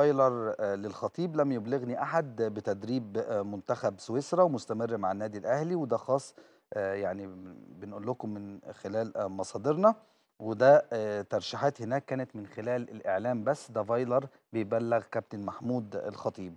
ايلر آه، للخطيب لم يبلغني احد بتدريب آه، منتخب سويسرا ومستمر مع النادي الاهلي وده خاص آه، يعني بنقول لكم من خلال مصادرنا وده ترشيحات هناك كانت من خلال الاعلام بس ده فايلر بيبلغ كابتن محمود الخطيب